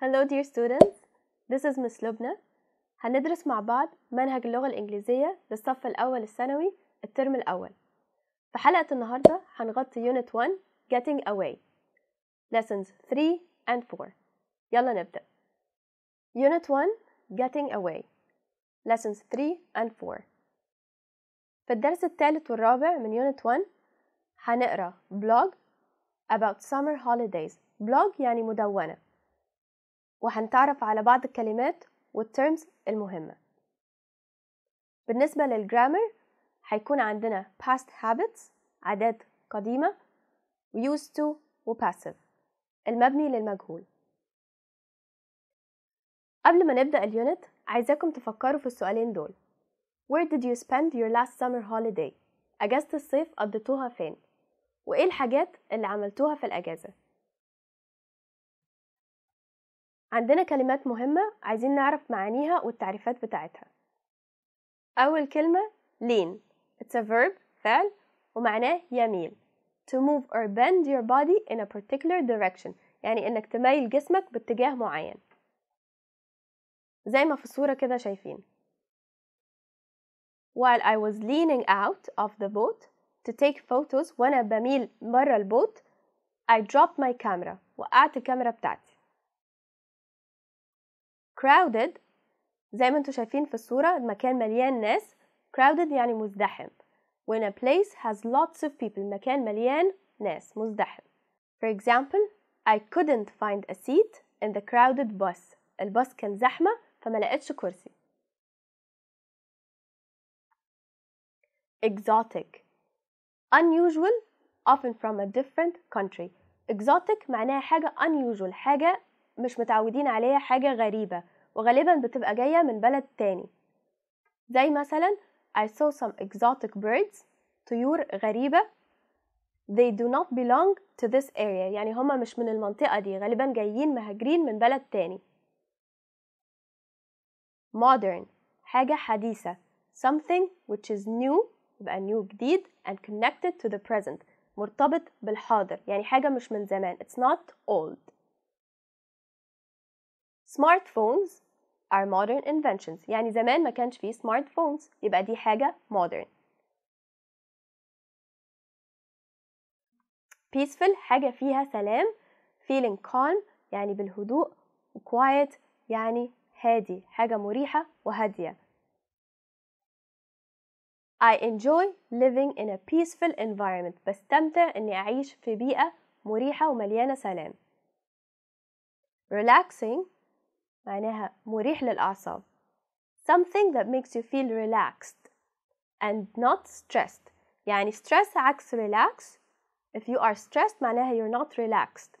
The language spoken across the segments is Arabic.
Hello dear students, this is Miss Lubna. هندرس مع بعض منهج اللغة الإنجليزية للصف الأول الثانوي الترم الأول. في حلقة النهاردة هنغطي Unit 1 Getting Away Lessons 3 and 4 يلا نبدأ. Unit 1 Getting Away Lessons 3 and 4 في الدرس الثالث والرابع من Unit 1 هنقرأ blog about summer holidays blog يعني مدونة وهنتعرف على بعض الكلمات والترمز المهمة بالنسبة للجرامر هيكون عندنا past habits عادات قديمة used to و passive المبني للمجهول قبل ما نبدأ اليونت عايزاكم تفكروا في السؤالين دول Where did you spend your last summer holiday؟ أجازة الصيف قضيتوها فين؟ وإيه الحاجات اللي عملتوها في الأجازة؟ عندنا كلمات مهمة عايزين نعرف معانيها والتعريفات بتاعتها أول كلمة lean It's a verb فعل ومعناه يميل To move or bend your body in a particular direction يعني إنك تميل جسمك باتجاه معين زي ما في الصورة كده شايفين While I was leaning out of the boat to take photos وأنا بميل برا البوت I dropped my camera وقعت الكاميرا بتاعتي crowded زي ما انتم شايفين في الصورة المكان مليان ناس crowded يعني مزدحم when a place has lots of people مكان مليان ناس مزدحم for example I couldn't find a seat in the crowded bus الباص كان زحمة فما لقيتش كرسي exotic unusual often from a different country exotic معناها حاجة unusual حاجة مش متعودين عليها حاجة غريبة وغالبا بتبقى جاية من بلد تاني زي مثلا I saw some exotic birds طيور غريبة they do not belong to this area يعني هما مش من المنطقة دي غالبا جايين مهاجرين من بلد تاني modern حاجة حديثة something which is new يبقى new جديد and connected to the present مرتبط بالحاضر يعني حاجة مش من زمان it's not old smartphones are modern inventions يعني زمان ما كانش فيه سمارت فونز يبقى دي حاجة modern peaceful حاجة فيها سلام feeling calm يعني بالهدوء quiet يعني هادي حاجة مريحة وهادية I enjoy living in a peaceful environment بستمتع إني أعيش في بيئة مريحة ومليانة سلام relaxing معناها مريح للأعصاب something that makes you feel relaxed and not stressed يعني stress عكس relax if you are stressed معناها you're not relaxed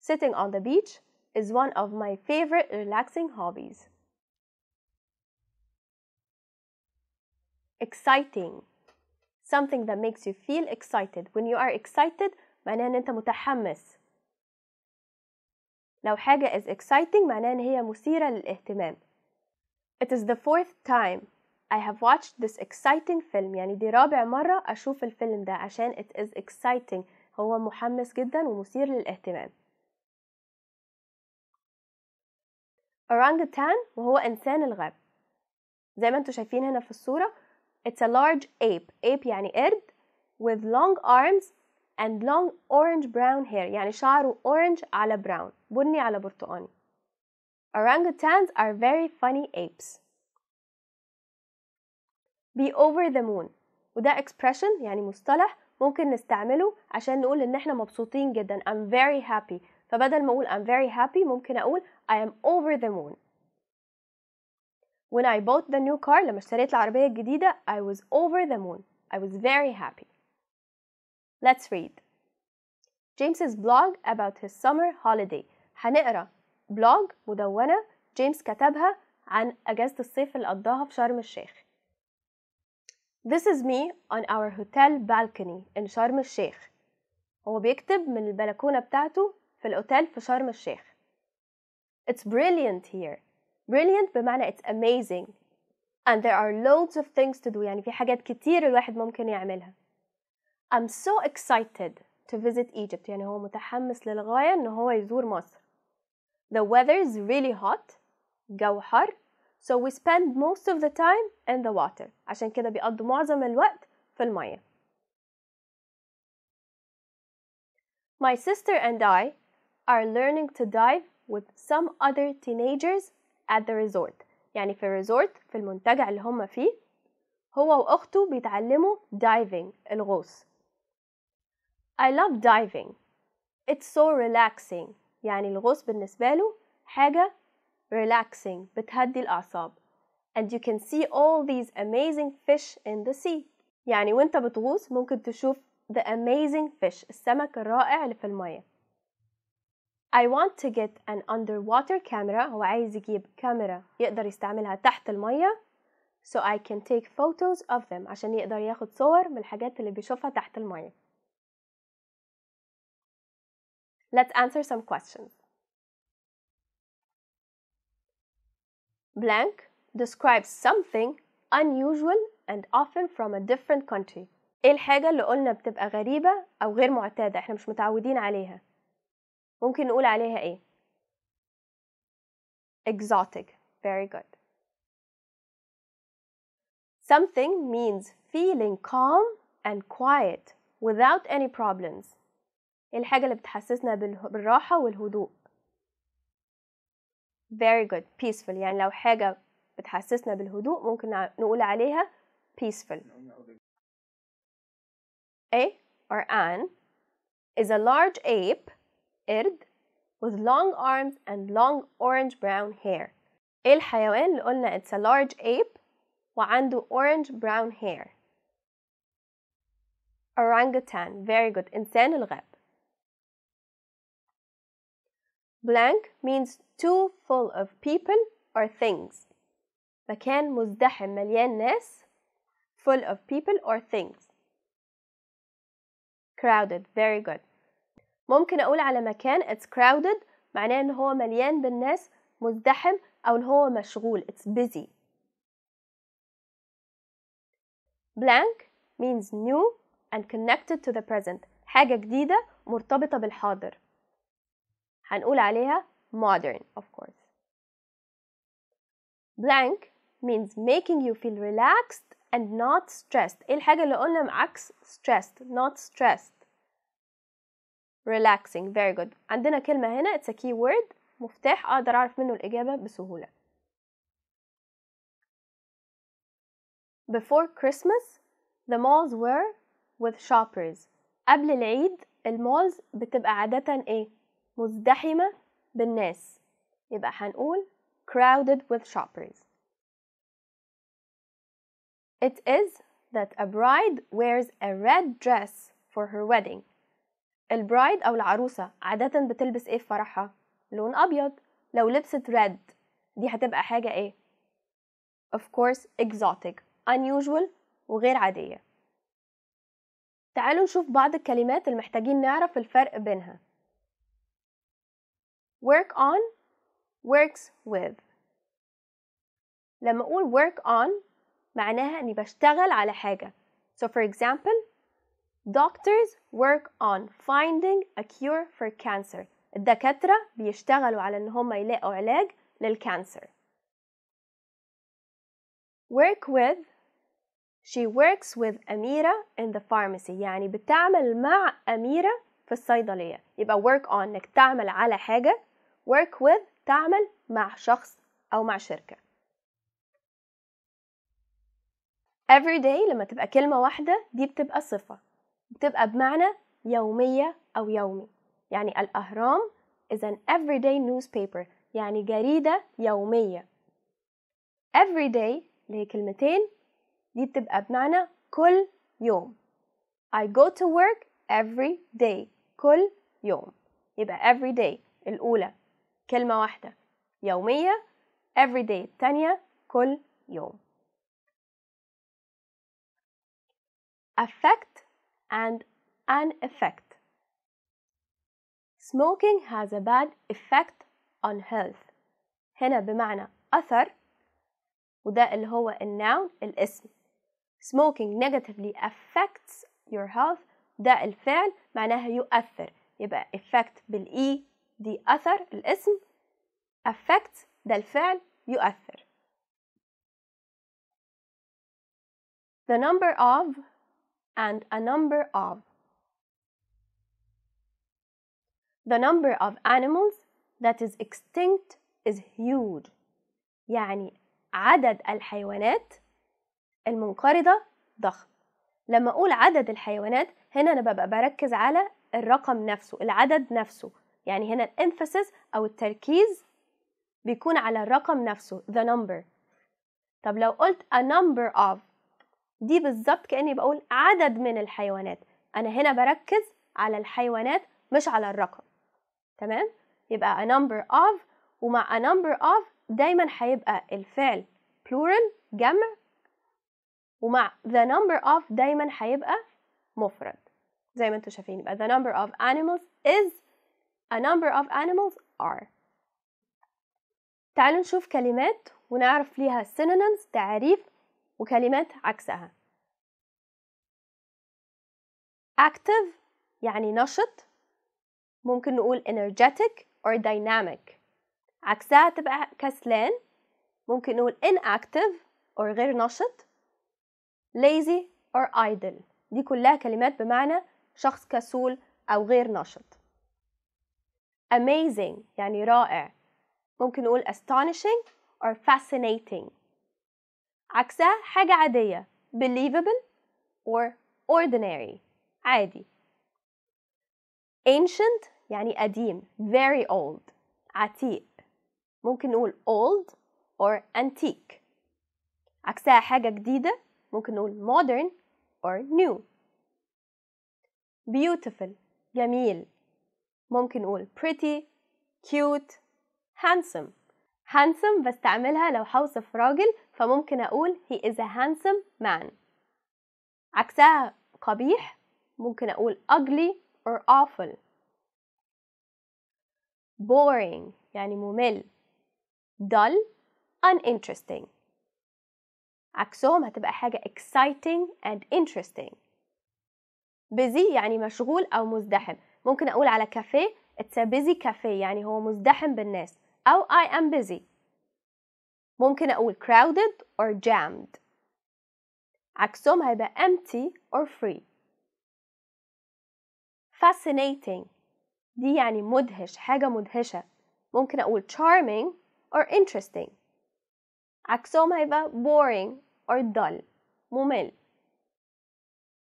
sitting on the beach is one of my favorite relaxing hobbies exciting something that makes you feel excited when you are excited معناها انت متحمس لو حاجة is exciting معناها إن هي مثيرة للاهتمام It is the fourth time I have watched this exciting film يعني دي رابع مرة أشوف الفيلم ده عشان it is exciting هو محمس جدا ومثير للاهتمام Orangutan وهو إنسان الغاب زي ما انتوا شايفين هنا في الصورة It's a large ape ape يعني قرد with long arms and long orange brown hair يعني شعره orange على brown بني على برتقاني Orangutans are very funny apes Be over the moon وده expression يعني مصطلح ممكن نستعمله عشان نقول ان احنا مبسوطين جدا I'm very happy فبدل ما اقول I'm very happy ممكن اقول I am over the moon When I bought the new car لما اشتريت العربية الجديدة I was over the moon I was very happy Let's read James's blog about his summer holiday هنقرا بلوج مدونة جيمس كتبها عن أجازة الصيف اللي قضاها في شرم الشيخ This is me on our hotel balcony in شرم الشيخ هو بيكتب من البلكونة بتاعته في الأوتيل في شرم الشيخ It's brilliant here brilliant بمعنى it's amazing and there are loads of things to do يعني في حاجات كتير الواحد ممكن يعملها I'm so excited to visit Egypt يعني هو متحمس للغاية إنه هو يزور مصر The weather is really hot جو حر so we spend most of the time in the water عشان كده بيقضوا معظم الوقت في المية My sister and I are learning to dive with some other teenagers at the resort يعني في الريزورت في المنتجع اللي هم فيه هو وأخته بيتعلموا diving الغوص I love diving It's so relaxing يعني الغوص بالنسبة له حاجة relaxing بتهدي الأعصاب and you can see all these amazing fish in the sea يعني وانت بتغوص ممكن تشوف the amazing fish السمك الرائع اللي في المية I want to get an underwater camera هو عايز يجيب كاميرا يقدر يستعملها تحت المية so I can take photos of them عشان يقدر ياخد صور من الحاجات اللي بيشوفها تحت المية Let's answer some questions. Blank describes something unusual and often from a different country. ايه الحاجة اللي قلنا بتبقى غريبة أو غير معتادة احنا مش متعودين عليها ممكن نقول عليها ايه exotic very good something means feeling calm and quiet without any problems الحاجة اللي بتحسسنا بالراحة والهدوء very good peaceful يعني لو حاجة بتحسسنا بالهدوء ممكن نقول عليها peaceful a or an is a large ape قرد with long arms and long orange brown hair ايه الحيوان اللي قلنا it's a large ape وعنده orange brown hair orangutan very good إنسان الغاب Blank means too full of people or things. مكان مزدحم مليان ناس full of people or things. Crowded, very good. ممكن أقول على مكان it's crowded معناه إن هو مليان بالناس مزدحم أو إن هو مشغول it's busy. Blank means new and connected to the present حاجة جديدة مرتبطة بالحاضر هنقول عليها modern of course blank means making you feel relaxed and not stressed ايه الحاجة اللي قلنا عكس stressed not stressed relaxing very good عندنا كلمة هنا it's a key word مفتاح اقدر اعرف منه الاجابة بسهولة before Christmas the malls were with shoppers قبل العيد المالز بتبقى عادة ايه مزدحمة بالناس يبقى هنقول crowded with shoppers It is that a bride wears a red dress for her wedding البرايد أو العروسة عادة بتلبس إيه في فرحها؟ لون أبيض لو لبست red دي هتبقى حاجة إيه؟ Of course exotic unusual وغير عادية تعالوا نشوف بعض الكلمات المحتاجين نعرف الفرق بينها work on works with لما أقول work on معناها أني بشتغل على حاجة so for example doctors work on finding a cure for cancer الدكاترة بيشتغلوا على أن هم يلاقوا علاج للكانسر work with she works with أميرة in the pharmacy يعني بتعمل مع أميرة في الصيدلية يبقى work on إنك تعمل على حاجة work with تعمل مع شخص أو مع شركة every day لما تبقى كلمة واحدة دي بتبقى صفة بتبقى بمعنى يومية أو يومي يعني الأهرام is an everyday newspaper يعني جريدة يومية everyday اللي هي كلمتين دي بتبقى بمعنى كل يوم I go to work every day كل يوم يبقى every day الأولى كلمة واحدة يومية everyday التانية كل يوم affect and an effect smoking has a bad effect on health هنا بمعنى أثر وده اللي هو الناون الاسم smoking negatively affects your health ده الفعل معناها يؤثر يبقى effect بالإي دي أثر الاسم affect ده الفعل يؤثر the number of and a number of the number of animals that is extinct is huge يعني عدد الحيوانات المنقرضة ضخم لما أقول عدد الحيوانات هنا أنا ببقى بركز على الرقم نفسه العدد نفسه يعني هنا الامفاسيس أو التركيز بيكون على الرقم نفسه the number طب لو قلت a number of دي بالظبط كأني بقول عدد من الحيوانات أنا هنا بركز على الحيوانات مش على الرقم تمام يبقى a number of ومع a number of دايما هيبقى الفعل plural جمع ومع the number of دايما هيبقى مفرد زي ما انتوا شايفين يبقى the number of animals is A number of animals are تعالوا نشوف كلمات ونعرف ليها synonyms تعريف وكلمات عكسها active يعني نشط ممكن نقول energetic or dynamic عكسها تبقى كسلان ممكن نقول inactive or غير نشط lazy or idle دي كلها كلمات بمعنى شخص كسول أو غير نشط amazing يعني رائع ممكن نقول astonishing or fascinating عكسها حاجة عادية believable or ordinary عادي ancient يعني قديم very old عتيق ممكن نقول old or antique عكسها حاجة جديدة ممكن نقول modern or new beautiful جميل ممكن نقول pretty cute handsome handsome بستعملها لو حوصف راجل فممكن أقول he is a handsome man عكسها قبيح ممكن أقول ugly or awful boring يعني ممل dull uninteresting عكسهم هتبقى حاجة exciting and interesting busy يعني مشغول أو مزدحم ممكن أقول على كافيه it's a busy cafe يعني هو مزدحم بالناس أو I am busy ممكن أقول crowded or jammed عكسهم هيبقى empty or free fascinating دي يعني مدهش حاجة مدهشة ممكن أقول charming or interesting عكسهم هيبقى boring or dull ممل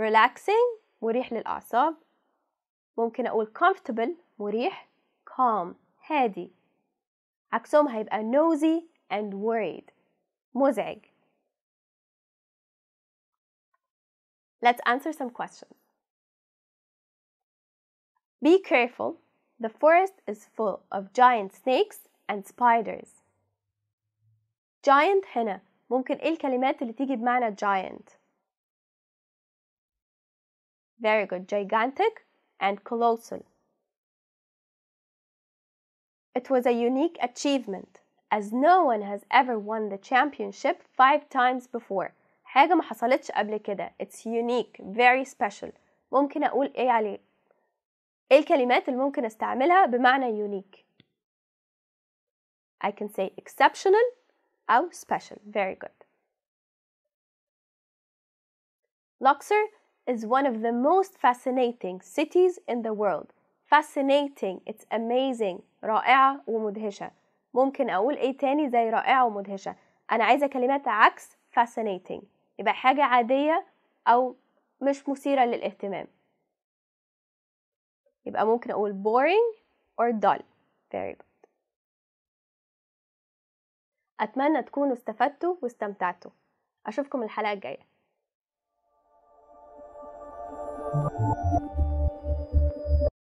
relaxing مريح للأعصاب ممكن أقول comfortable مريح calm هادي عكسهم هيبقى nosy and worried مزعج Let's answer some questions. Be careful. The forest is full of giant snakes and spiders. Giant هنا ممكن ايه الكلمات اللي تيجي بمعنى giant؟ Very good. Gigantic and colossal. It was a unique achievement as no one has ever won the championship five times before حاجة ما حصلتش قبل كده it's unique very special ممكن أقول إيه عليه إيه الكلمات اللي ممكن أستعملها بمعنى unique I can say exceptional أو special very good Luxor is one of the most fascinating cities in the world. Fascinating, it's amazing, رائعة ومدهشة. ممكن أقول إيه تاني زي رائعة ومدهشة. أنا عايزة كلمات عكس fascinating. يبقى حاجة عادية أو مش مثيرة للاهتمام. يبقى ممكن أقول boring or dull. Very good. أتمنى تكونوا استفدتوا واستمتعتوا. أشوفكم الحلقة الجاية. you.